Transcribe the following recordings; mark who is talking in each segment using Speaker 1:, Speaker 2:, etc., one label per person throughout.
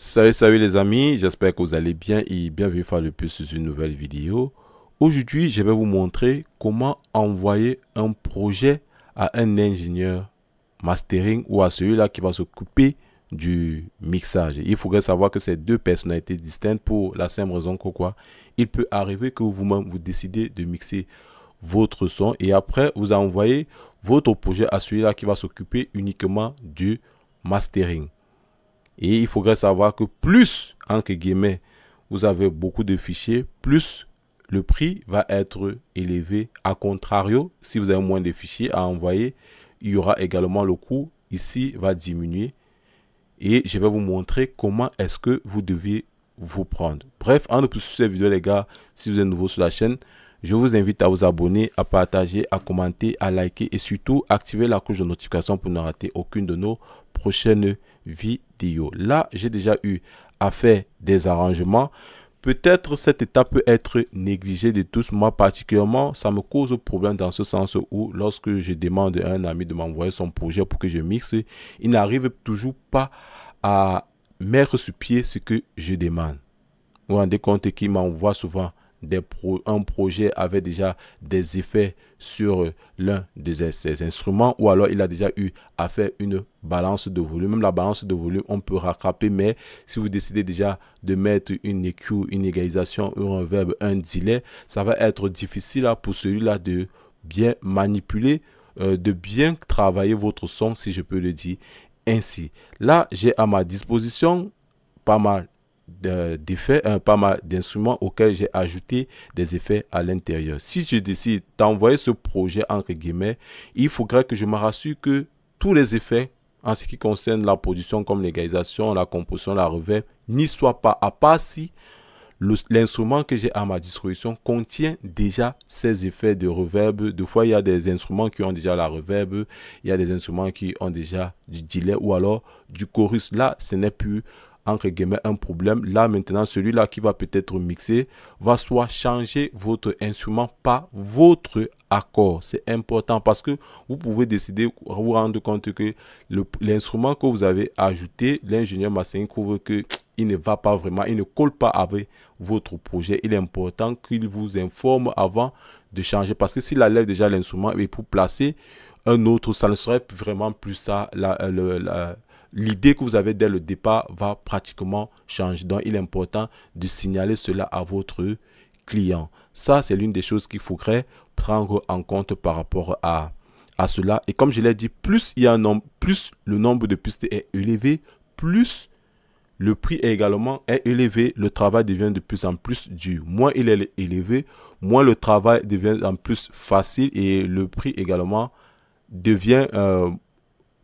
Speaker 1: Salut, salut les amis, j'espère que vous allez bien et bienvenue faire le plus sur une nouvelle vidéo. Aujourd'hui, je vais vous montrer comment envoyer un projet à un ingénieur mastering ou à celui-là qui va s'occuper du mixage. Il faudrait savoir que c'est deux personnalités distinctes pour la même raison que quoi, il peut arriver que vous-même vous décidez de mixer votre son et après vous envoyez votre projet à celui-là qui va s'occuper uniquement du mastering. Et il faudrait savoir que plus, entre guillemets, vous avez beaucoup de fichiers, plus le prix va être élevé. A contrario, si vous avez moins de fichiers à envoyer, il y aura également le coût ici va diminuer. Et je vais vous montrer comment est-ce que vous devez vous prendre. Bref, en plus sur cette vidéo, les gars, si vous êtes nouveau sur la chaîne, je vous invite à vous abonner, à partager, à commenter, à liker et surtout activer la cloche de notification pour ne rater aucune de nos prochaines vidéos. Là, j'ai déjà eu à faire des arrangements. Peut-être cette étape peut être négligée de tous. Moi particulièrement, ça me cause problème dans ce sens où lorsque je demande à un ami de m'envoyer son projet pour que je mixe, il n'arrive toujours pas à mettre sur pied ce que je demande. Vous vous rendez compte qu'il m'envoie souvent des un projet avait déjà des effets sur l'un de ces instruments ou alors il a déjà eu à faire une balance de volume. Même la balance de volume, on peut rattraper, mais si vous décidez déjà de mettre une EQ, une égalisation, un verbe, un delay, ça va être difficile pour celui-là de bien manipuler, euh, de bien travailler votre son, si je peux le dire ainsi. Là, j'ai à ma disposition pas mal d'effets, euh, un pas mal d'instruments auxquels j'ai ajouté des effets à l'intérieur. Si je décide d'envoyer ce projet entre guillemets, il faudrait que je me rassure que tous les effets en ce qui concerne la production comme l'égalisation, la composition, la reverb n'y soient pas, à part si l'instrument que j'ai à ma disposition contient déjà ces effets de reverb. Deux fois, il y a des instruments qui ont déjà la reverb, il y a des instruments qui ont déjà du delay ou alors du chorus. Là, ce n'est plus entre guillemets un problème. Là maintenant, celui-là qui va peut-être mixer va soit changer votre instrument par votre accord. C'est important parce que vous pouvez décider, vous rendre compte que l'instrument que vous avez ajouté, l'ingénieur Massé, couvre que il ne va pas vraiment, il ne colle pas avec votre projet. Il est important qu'il vous informe avant de changer parce que s'il enlève déjà l'instrument et pour placer un autre, ça ne serait vraiment plus ça la, la l'idée que vous avez dès le départ va pratiquement changer. Donc, il est important de signaler cela à votre client. Ça, c'est l'une des choses qu'il faudrait prendre en compte par rapport à, à cela. Et comme je l'ai dit, plus il y a un nombre, plus le nombre de pistes est élevé, plus le prix est également est élevé, le travail devient de plus en plus dur. Moins il est élevé, moins le travail devient en plus facile et le prix également devient euh,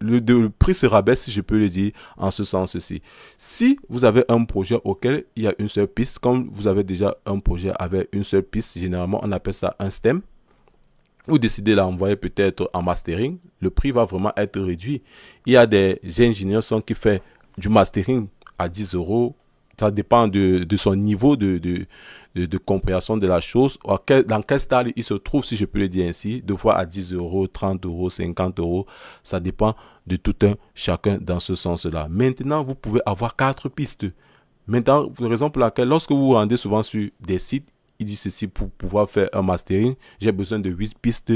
Speaker 1: le, prix se rabaisse, si je peux le dire, en ce sens-ci. Si vous avez un projet auquel il y a une seule piste, comme vous avez déjà un projet avec une seule piste, généralement on appelle ça un stem, vous décidez de l'envoyer peut-être en mastering, le prix va vraiment être réduit. Il y a des ingénieurs qui font du mastering à 10 euros, ça dépend de, son niveau de, de, compréhension de la chose, dans quel stade il se trouve, si je peux le dire ainsi, deux fois à 10 euros, 30 euros, 50 euros, ça dépend de tout un chacun dans ce sens-là. Maintenant, vous pouvez avoir quatre pistes. Maintenant, raison pour laquelle, lorsque vous vous rendez souvent sur des sites, il dit ceci pour pouvoir faire un mastering, j'ai besoin de 8 pistes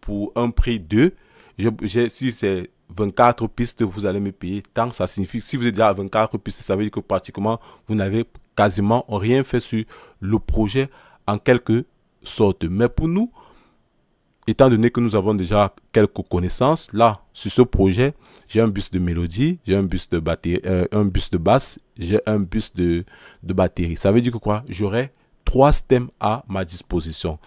Speaker 1: pour un prix de. Je, si c'est 24 pistes, vous allez me payer tant. Ça signifie si vous êtes déjà à 24 pistes, ça veut dire que pratiquement, vous n'avez quasiment rien fait sur le projet en quelque sorte. Mais pour nous, étant donné que nous avons déjà quelques connaissances, là, sur ce projet, j'ai un bus de mélodie, j'ai un bus de batterie, euh, un bus de basse, j'ai un bus de, de batterie. Ça veut dire que quoi J'aurai trois stems à ma disposition.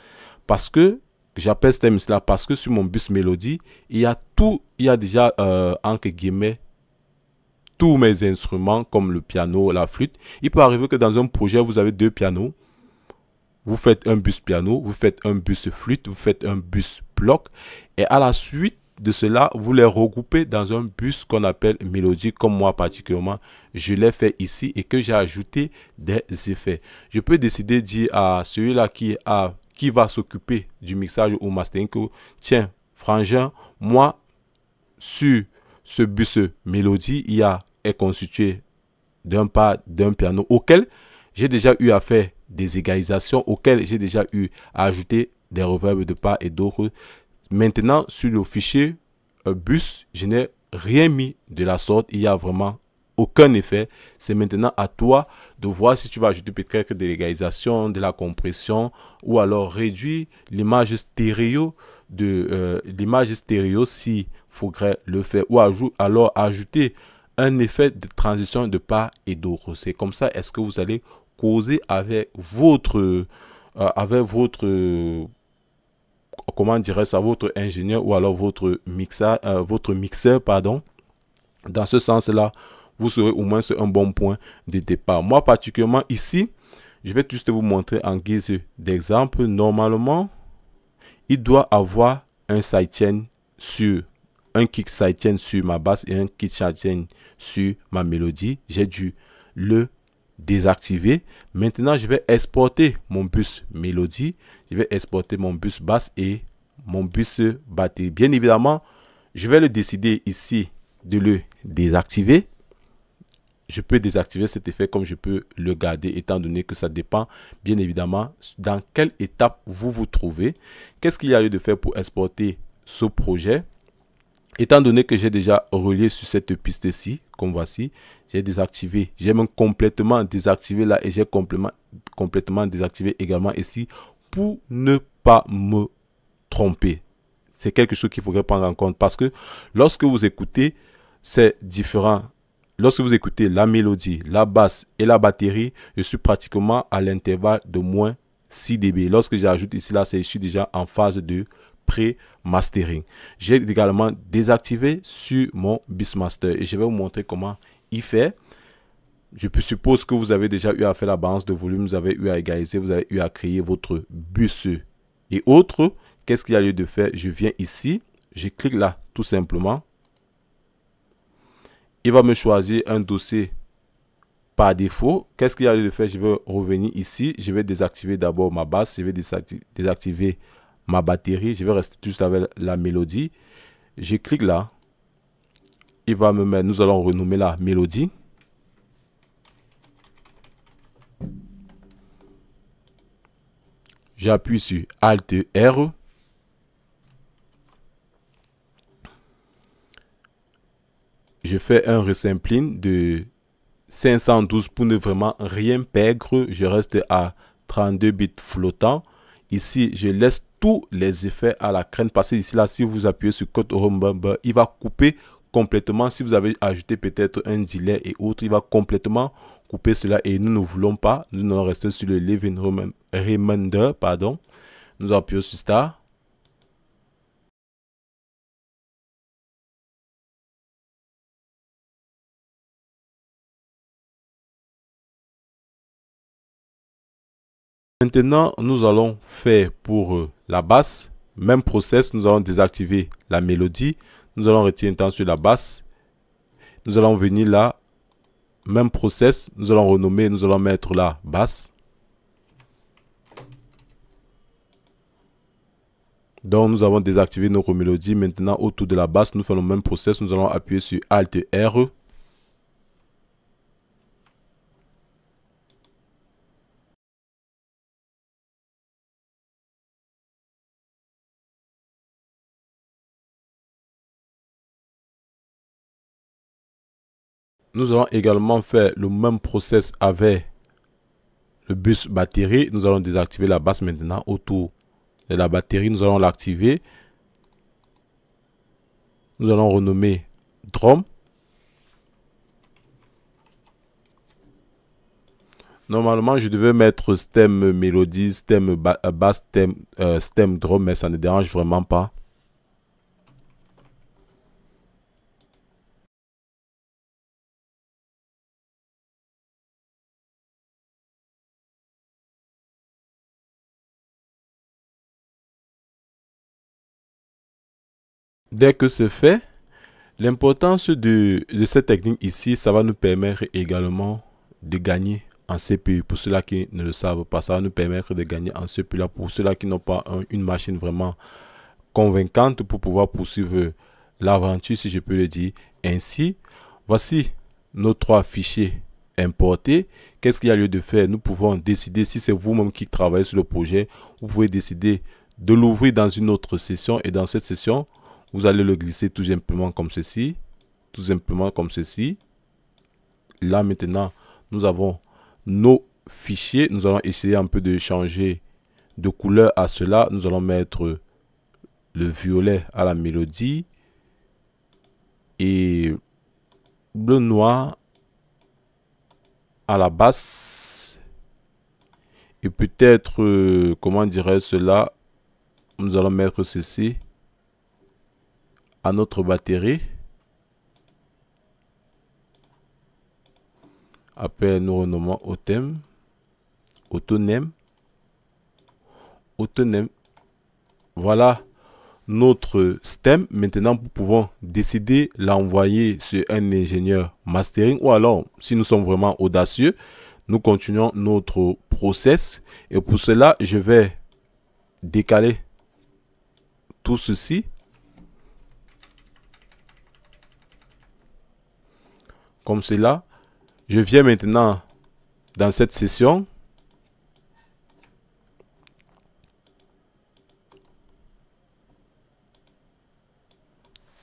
Speaker 1: Parce que J'appelle ce thème cela parce que sur mon bus mélodie, il y a tout, il y a déjà, euh, entre guillemets, tous mes instruments comme le piano, la flûte. Il peut arriver que dans un projet, vous avez deux pianos. Vous faites un bus piano, vous faites un bus flûte, vous faites un bus bloc. Et à la suite de cela, vous les regroupez dans un bus qu'on appelle mélodie, comme moi particulièrement. Je l'ai fait ici et que j'ai ajouté des effets. Je peux décider de dire à celui-là qui a qui va s'occuper du mixage ou mastering. Que, tiens, Frangin, moi, sur ce bus mélodie, il ya est constitué d'un pas d'un piano auquel j'ai déjà eu à faire des égalisations, auquel j'ai déjà eu à ajouter des reverb de pas et d'autres Maintenant, sur le fichier euh, bus, je n'ai rien mis de la sorte. Il y a vraiment aucun effet. C'est maintenant à toi de voir si tu vas ajouter peut-être de l'égalisation, de la compression ou alors réduire l'image stéréo de euh, l'image stéréo si faudrait le faire ou alors ajouter un effet de transition de part et d'autre. C'est comme ça est-ce que vous allez causer avec votre euh, avec votre comment dirais ça votre ingénieur ou alors votre mixeur votre mixeur pardon dans ce sens-là, vous serez au moins sur un bon point de départ. Moi, particulièrement ici, je vais juste vous montrer en guise d'exemple. Normalement, il doit avoir un sidechain sur un kick sidechain sur ma basse et un kick sidechain sur ma mélodie. J'ai dû le désactiver. Maintenant, je vais exporter mon bus mélodie. Je vais exporter mon bus basse et mon bus batterie. Bien évidemment, je vais le décider ici de le désactiver je peux désactiver cet effet comme je peux le garder étant donné que ça dépend bien évidemment dans quelle étape vous vous trouvez. Qu'est-ce qu'il y a lieu de faire pour exporter ce projet Étant donné que j'ai déjà relié sur cette piste-ci, comme voici, j'ai désactivé, j'ai même complètement désactivé là et j'ai complètement désactivé également ici pour ne pas me tromper. C'est quelque chose qu'il faudrait prendre en compte parce que lorsque vous écoutez ces différents Lorsque vous écoutez la mélodie, la basse et la batterie, je suis pratiquement à l'intervalle de moins 6 dB. Lorsque j'ajoute ici, là, c'est je suis déjà en phase de pré-mastering. J'ai également désactivé sur mon Beastmaster et je vais vous montrer comment il fait. Je suppose que vous avez déjà eu à faire la balance de volume, vous avez eu à égaliser, vous avez eu à créer votre bus et autres. Qu'est-ce qu'il y a lieu de faire Je viens ici, je clique là tout simplement il va me choisir un dossier par défaut. Qu'est-ce qu'il y a de faire Je vais revenir ici. Je vais désactiver d'abord ma basse. Je vais désactiver ma batterie. Je vais rester juste avec la mélodie. Je clique là. Il va me mettre, nous allons renommer la mélodie. J'appuie sur Alt R. fais un resampling de 512 pour ne vraiment rien perdre. Je reste à 32 bits flottants. Ici, je laisse tous les effets à la crainte. parce que ici, là, si vous appuyez sur Code il va couper complètement. Si vous avez ajouté peut-être un delay et autres, il va complètement couper cela et nous ne voulons pas. Nous allons rester sur le Living Reminder. pardon. Nous appuyons sur Star. Maintenant, nous allons faire pour euh, la basse. Même process, nous allons désactiver la mélodie. Nous allons retirer un temps sur la basse. Nous allons venir là. Même process, nous allons renommer, nous allons mettre la basse. Donc, nous avons désactivé notre mélodie, Maintenant, autour de la basse, nous faisons le même process. Nous allons appuyer sur Alt R. nous allons également faire le même process avec le bus batterie. Nous allons désactiver la basse maintenant autour de la batterie. Nous allons l'activer. Nous allons renommer drum. Normalement, je devais mettre stem mélodie, stem basse, stem, euh, stem drum, mais ça ne dérange vraiment pas. Dès que c'est fait, l'importance de, cette technique ici, ça va nous permettre également de gagner en CPU. Pour ceux-là qui ne le savent pas, ça va nous permettre de gagner en CPU. Là, pour ceux-là qui n'ont pas une machine vraiment convaincante pour pouvoir poursuivre l'aventure, si je peux le dire ainsi. Voici nos trois fichiers importés. Qu'est-ce qu'il y a lieu de faire Nous pouvons décider, si c'est vous-même qui travaillez sur le projet, vous pouvez décider de l'ouvrir dans une autre session. Et dans cette session, vous allez le glisser tout simplement comme ceci. Tout simplement comme ceci. Là, maintenant, nous avons nos fichiers. Nous allons essayer un peu de changer de couleur à cela. Nous allons mettre le violet à la mélodie. Et bleu noir à la basse. Et peut-être, euh, comment dirais-je cela Nous allons mettre ceci notre batterie. Après, nous renommons au thème, autonome, autonome. Voilà notre stem. Maintenant, nous pouvons décider l'envoyer sur un ingénieur mastering ou alors, si nous sommes vraiment audacieux, nous continuons notre process. Et pour cela, je vais décaler tout ceci comme cela. Je viens maintenant dans cette session.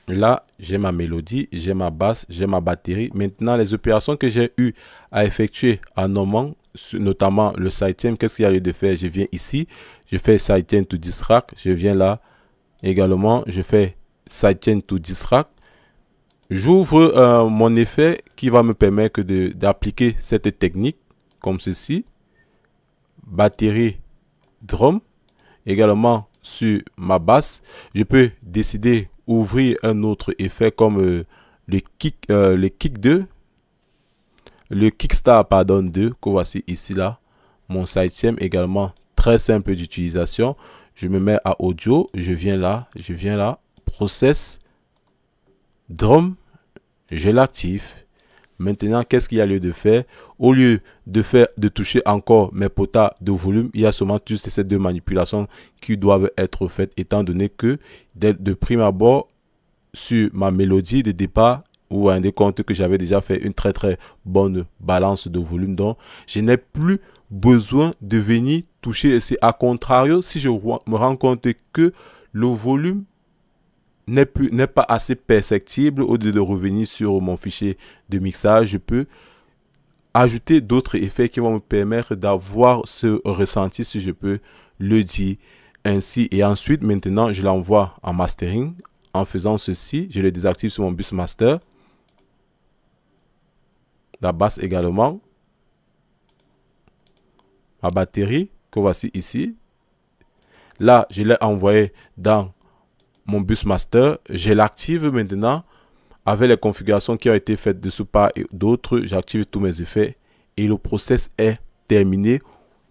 Speaker 1: Là, j'ai ma mélodie, j'ai ma basse, j'ai ma batterie. Maintenant, les opérations que j'ai eu à effectuer en nommant, notamment le sidechain, qu'est-ce qu'il y a lieu de faire Je viens ici, je fais sidechain to distract, je viens là également, je fais sidechain tout distract. J'ouvre euh, mon effet qui va me permettre d'appliquer cette technique comme ceci. Batterie drum. Également sur ma basse, je peux décider d'ouvrir un autre effet comme euh, le kick 2 euh, le kickstar pardon 2 que voici ici là mon sidechain également très simple d'utilisation je me mets à audio je viens là je viens là process Drum, je l'active. Maintenant, qu'est-ce qu'il y a lieu de faire Au lieu de faire, de toucher encore mes potas de volume, il y a seulement toutes ces deux manipulations qui doivent être faites, étant donné que de, de prime abord, sur ma mélodie de départ, vous vous rendez compte que j'avais déjà fait une très très bonne balance de volume. Donc, je n'ai plus besoin de venir toucher. Et c'est à contrario, si je me rends compte que le volume n'est pas assez perceptible, au lieu de revenir sur mon fichier de mixage, je peux ajouter d'autres effets qui vont me permettre d'avoir ce ressenti, si je peux le dire ainsi. Et ensuite, maintenant, je l'envoie en mastering. En faisant ceci, je le désactive sur mon bus master. La basse également. Ma batterie, que voici ici. Là, je l'ai envoyé dans mon bus master, je l'active maintenant avec les configurations qui ont été faites de ce part et d'autres. J'active tous mes effets et le process est terminé.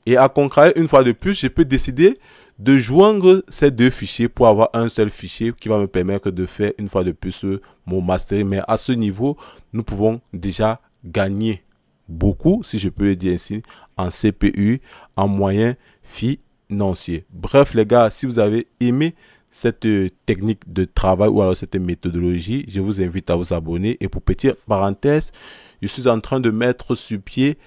Speaker 1: Et à contrario, une fois de plus, je peux décider de joindre ces deux fichiers pour avoir un seul fichier qui va me permettre de faire une fois de plus mon master. Mais à ce niveau, nous pouvons déjà gagner beaucoup, si je peux le dire ainsi, en CPU, en moyens financiers. Bref, les gars, si vous avez aimé cette euh, technique de travail ou alors cette méthodologie, je vous invite à vous abonner. Et pour petite parenthèse, je suis en train de mettre sur pied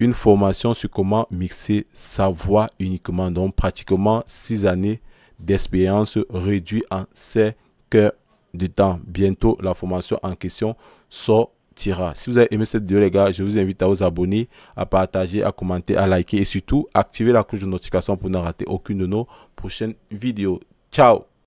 Speaker 1: une formation sur comment mixer sa voix uniquement. Donc pratiquement six années d'expérience réduite en cinq heures de temps. Bientôt, la formation en question sortira. Si vous avez aimé cette vidéo, les gars, je vous invite à vous abonner, à partager, à commenter, à liker et surtout, activer la cloche de notification pour ne rater aucune de nos prochaines vidéos. Ciao